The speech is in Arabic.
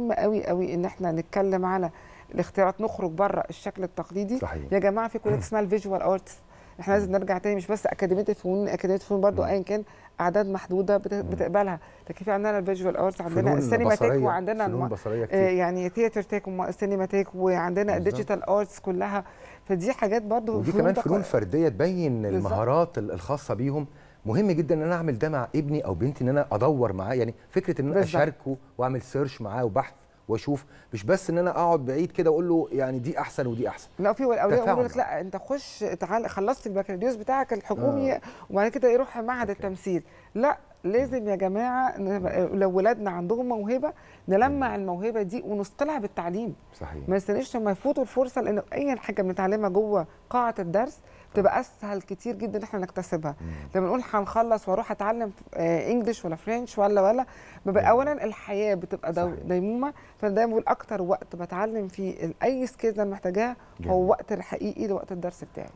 مهم قوي قوي ان احنا نتكلم على الاختيارات نخرج بره الشكل التقليدي صحيح. يا جماعه في كليه اسمها الفيجوال ارتس احنا لازم نرجع تاني مش بس اكاديميه الفنون اكاديميه الفنون برضو ايا كان اعداد محدوده بتقبلها لكن في عندنا الفيجوال ارتس عندنا السينماتيك وعندنا الم... آه، يعني ثياتر تيك والسينماتيك وعندنا الديجيتال ارتس كلها فدي حاجات برضو ودي كمان فنون فرديه تبين المهارات الخاصه بيهم مهم جدا ان انا اعمل ده مع ابني او بنتي ان انا ادور معاه يعني فكره ان انا اشاركه واعمل سيرش معاه وبحث واشوف مش بس ان انا اقعد بعيد كده واقول له يعني دي احسن ودي احسن لا في اولياء يقول لك لا انت خش تعال خلصت البكالوريوس بتاعك الحكومي آه. وبعد كده يروح معهد التمثيل لا لازم يا جماعه لو ولادنا عندهم موهبه نلمع الموهبه دي ونثقلها بالتعليم صحيح ما نستناش لما يفوتوا الفرصه لان اي حاجه بنتعلمها جوه قاعه الدرس بتبقى اسهل كتير جدا ان احنا نكتسبها لما نقول هنخلص واروح اتعلم آه، انجلش ولا فرنش ولا ولا ببقى اولا الحياه بتبقى ديمومه فانا دايما بقول اكتر وقت بتعلم فيه اي سكيلز انا محتاجاها هو وقت الحقيقي لوقت الدرس بتاعي